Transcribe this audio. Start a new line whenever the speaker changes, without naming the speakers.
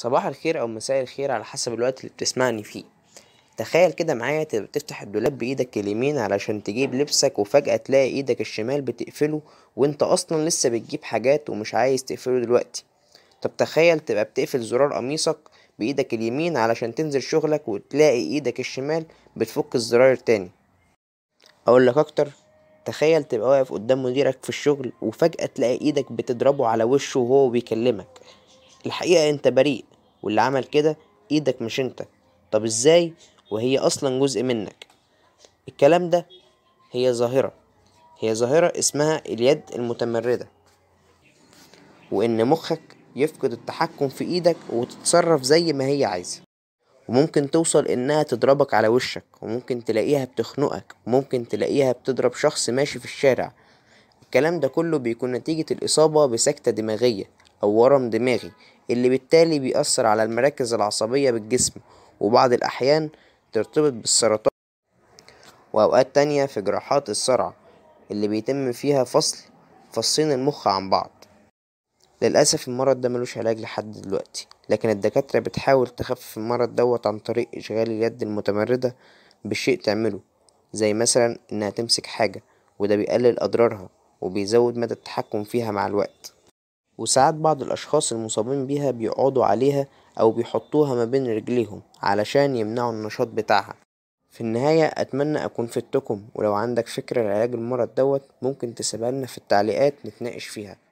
صباح الخير او مساء الخير على حسب الوقت اللي بتسمعني فيه تخيل كده معايا تبقى بتفتح الدولاب بايدك اليمين علشان تجيب لبسك وفجأة تلاقي ايدك الشمال بتقفله وانت اصلا لسه بتجيب حاجات ومش عايز تقفله دلوقتي طب تخيل تبقى بتقفل زرار قميصك بايدك اليمين علشان تنزل شغلك وتلاقي ايدك الشمال بتفك الزرار تاني اقول لك اكتر تخيل تبقى واقف قدام مديرك في الشغل وفجأة تلاقي ايدك بتضربه على وشه وهو بيكلمك الحقيقة انت بريء واللي عمل كده ايدك مش انت طب ازاي وهي اصلا جزء منك الكلام ده هي ظاهرة هي ظاهرة اسمها اليد المتمردة وان مخك يفقد التحكم في ايدك وتتصرف زي ما هي عايزة وممكن توصل انها تضربك على وشك وممكن تلاقيها بتخنقك وممكن تلاقيها بتضرب شخص ماشي في الشارع الكلام ده كله بيكون نتيجة الإصابة بسكتة دماغية أو ورم دماغي اللي بالتالي بيأثر على المراكز العصبية بالجسم وبعض الأحيان ترتبط بالسرطان وأوقات تانية في جراحات الصرع اللي بيتم فيها فصل فصين المخ عن بعض للأسف المرض ده ملوش علاج لحد دلوقتي لكن الدكاترة بتحاول تخفف المرض دوت عن طريق إشغال اليد المتمردة بشيء تعمله زي مثلا إنها تمسك حاجة وده بيقلل أضرارها وبيزود مدى التحكم فيها مع الوقت وساعات بعض الأشخاص المصابين بيها بيقعدوا عليها أو بيحطوها ما بين رجليهم علشان يمنعوا النشاط بتاعها في النهاية أتمنى أكون فدتكم ولو عندك فكرة لعلاج المرض دوت ممكن تسيبها لنا في التعليقات نتناقش فيها